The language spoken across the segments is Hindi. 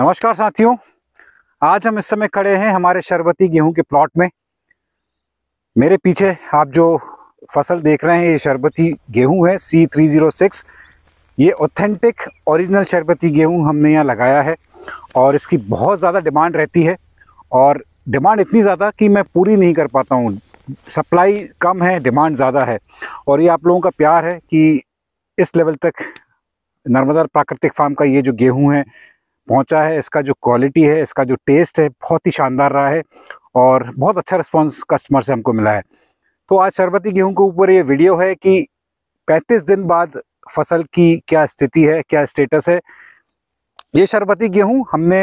नमस्कार साथियों आज हम इस समय खड़े हैं हमारे शरबती गेहूं के प्लॉट में मेरे पीछे आप जो फसल देख रहे हैं ये शरबती गेहूं है सी थ्री जीरो ये ऑथेंटिक ओरिजिनल शरबती गेहूं हमने यहाँ लगाया है और इसकी बहुत ज़्यादा डिमांड रहती है और डिमांड इतनी ज़्यादा कि मैं पूरी नहीं कर पाता हूँ सप्लाई कम है डिमांड ज़्यादा है और ये आप लोगों का प्यार है कि इस लेवल तक नर्मदा प्राकृतिक फार्म का ये जो गेहूं है पहुंचा है इसका जो क्वालिटी है इसका जो टेस्ट है बहुत ही शानदार रहा है और बहुत अच्छा रिस्पॉन्स कस्टमर से हमको मिला है तो आज शरबती गेहूँ के ऊपर ये वीडियो है कि 35 दिन बाद फसल की क्या स्थिति है क्या स्टेटस है ये शरबती गेहूँ हमने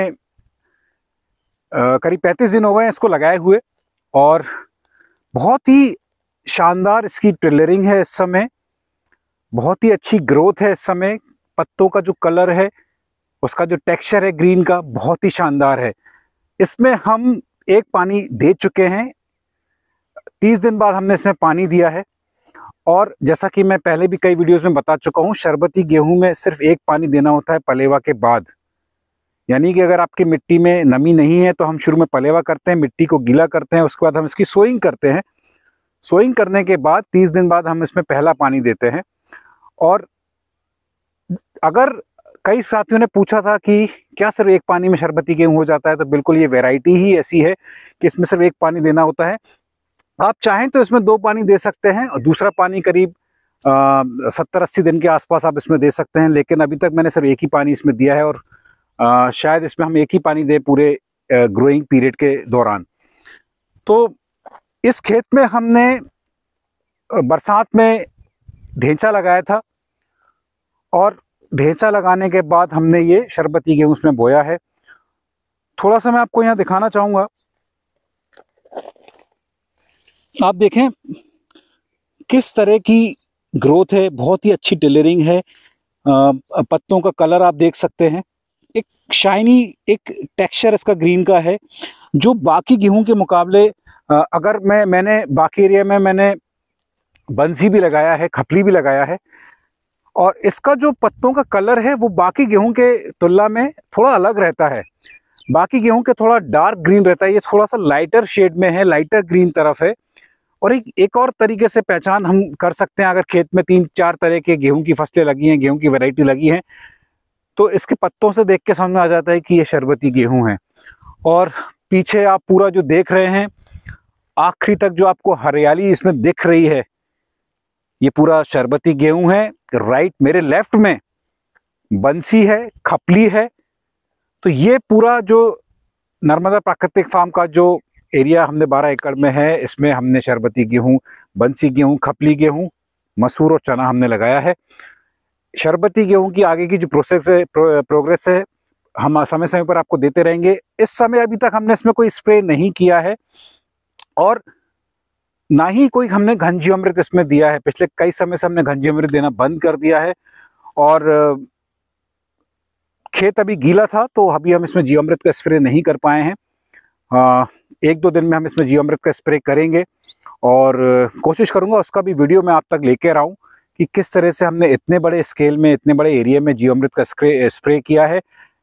करीब 35 दिन हो गए इसको लगाए हुए और बहुत ही शानदार इसकी ट्रेलरिंग है इस समय बहुत ही अच्छी ग्रोथ है इस समय पत्तों का जो कलर है उसका जो टेक्सचर है ग्रीन का बहुत ही शानदार है इसमें हम एक पानी दे चुके हैं तीस दिन बाद हमने इसमें पानी दिया है और जैसा कि मैं पहले भी कई वीडियोस में बता चुका हूँ शरबती गेहूं में सिर्फ एक पानी देना होता है पलेवा के बाद यानी कि अगर आपकी मिट्टी में नमी नहीं है तो हम शुरू में पलेवा करते हैं मिट्टी को गीला करते हैं उसके बाद हम इसकी सोइंग करते हैं सोइंग करने के बाद तीस दिन बाद हम इसमें पहला पानी देते हैं और अगर कई साथियों ने पूछा था कि क्या सिर्फ एक पानी में शरबती गेहूँ हो जाता है तो बिल्कुल ये वेराइटी ही ऐसी है कि इसमें सिर्फ एक पानी देना होता है आप चाहें तो इसमें दो पानी दे सकते हैं और दूसरा पानी करीब सत्तर अस्सी दिन के आसपास आप इसमें दे सकते हैं लेकिन अभी तक मैंने सिर्फ एक ही पानी इसमें दिया है और आ, शायद इसमें हम एक ही पानी दें पूरे ग्रोइंग पीरियड के दौरान तो इस खेत में हमने बरसात में ढेंचा लगाया था और ढेंचा लगाने के बाद हमने ये शरबती गेहूँ उसमें बोया है थोड़ा सा मैं आपको यहाँ दिखाना चाहूँगा आप देखें किस तरह की ग्रोथ है बहुत ही अच्छी टेलरिंग है पत्तों का कलर आप देख सकते हैं एक शाइनी एक टेक्सचर इसका ग्रीन का है जो बाकी गेहूं के मुकाबले अगर मैं मैंने बाकी एरिया में मैंने बंसी भी लगाया है खपली भी लगाया है और इसका जो पत्तों का कलर है वो बाकी गेहूं के तुलना में थोड़ा अलग रहता है बाकी गेहूं के थोड़ा डार्क ग्रीन रहता है ये थोड़ा सा लाइटर शेड में है लाइटर ग्रीन तरफ है और एक एक और तरीके से पहचान हम कर सकते हैं अगर खेत में तीन चार तरह के गेहूं की फसलें लगी हैं गेहूं की वैरायटी लगी है तो इसके पत्तों से देख के समझ आ जाता है कि ये शरबती गेहूं है और पीछे आप पूरा जो देख रहे हैं आखिरी तक जो आपको हरियाली इसमें दिख रही है ये पूरा शरबती गेहूं है राइट मेरे लेफ्ट में बंसी है खपली है तो ये पूरा जो नर्मदा प्राकृतिक फार्म का जो एरिया हमने 12 एकड़ में है इसमें हमने शरबती गेहूं बंसी गेहूं खपली गेहूँ मसूर और चना हमने लगाया है शरबती गेहूं की आगे की जो प्रोसेस है प्रो, प्रोग्रेस है हम समय समय पर आपको देते रहेंगे इस समय अभी तक हमने इसमें कोई स्प्रे नहीं किया है और ना ही कोई हमने घनजी अमृत इसमें दिया है पिछले कई समय से हमने घंजी अमृत देना बंद कर दिया है और खेत अभी गीला था तो अभी हम इसमें अमृत का स्प्रे नहीं कर पाए हैं आ, एक दो दिन में हम इसमें अमृत का स्प्रे करेंगे और कोशिश करूंगा उसका भी वीडियो मैं आप तक रहा आऊँ कि किस तरह से हमने इतने बड़े स्केल में इतने बड़े एरिया में अमृत का स्प्रे स्प्रे किया है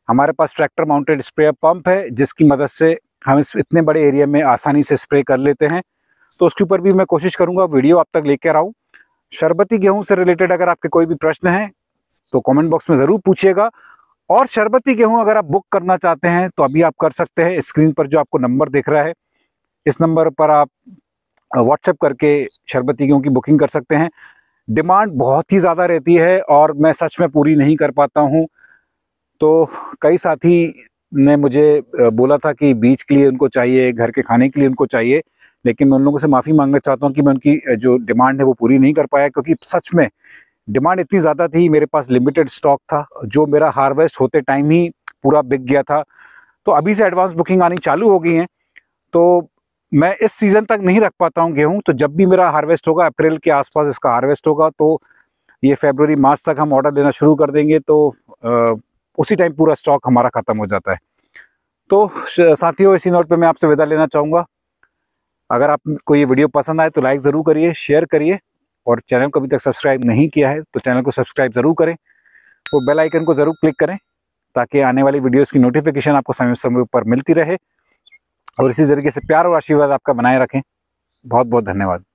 हमारे पास ट्रैक्टर माउंटेड स्प्रे पंप है जिसकी मदद से हम इस इतने बड़े एरिया में आसानी से स्प्रे कर लेते हैं तो उसके ऊपर भी मैं कोशिश करूंगा वीडियो आप तक लेकर आऊँ शरबती गेहूँ से रिलेटेड अगर आपके कोई भी प्रश्न हैं तो कमेंट बॉक्स में ज़रूर पूछिएगा और शरबती गेहूँ अगर आप बुक करना चाहते हैं तो अभी आप कर सकते हैं स्क्रीन पर जो आपको नंबर दिख रहा है इस नंबर पर आप व्हाट्सएप करके शरबती गेहूँ की बुकिंग कर सकते हैं डिमांड बहुत ही ज़्यादा रहती है और मैं सच में पूरी नहीं कर पाता हूँ तो कई साथी ने मुझे बोला था कि बीच के लिए उनको चाहिए घर के खाने के लिए उनको चाहिए लेकिन मैं उन लोगों से माफ़ी मांगना चाहता हूँ कि मैं उनकी जो डिमांड है वो पूरी नहीं कर पाया क्योंकि सच में डिमांड इतनी ज़्यादा थी मेरे पास लिमिटेड स्टॉक था जो मेरा हार्वेस्ट होते टाइम ही पूरा बिक गया था तो अभी से एडवांस बुकिंग आनी चालू हो गई हैं तो मैं इस सीज़न तक नहीं रख पाता हूँ गेहूँ तो जब भी मेरा हार्वेस्ट होगा अप्रैल के आसपास इसका हार्वेस्ट होगा तो ये फेबररी मार्च तक हम ऑर्डर देना शुरू कर देंगे तो आ, उसी टाइम पूरा स्टॉक हमारा ख़त्म हो जाता है तो साथियों इसी नोट पे मैं आपसे विदा लेना चाहूँगा अगर आपको ये वीडियो पसंद आए तो लाइक ज़रूर करिए शेयर करिए और चैनल को अभी तक सब्सक्राइब नहीं किया है तो चैनल को सब्सक्राइब ज़रूर करें और बेल आइकन को ज़रूर क्लिक करें ताकि आने वाली वीडियोस की नोटिफिकेशन आपको समय समय पर मिलती रहे और इसी तरीके से प्यार और आशीर्वाद आपका बनाए रखें बहुत बहुत धन्यवाद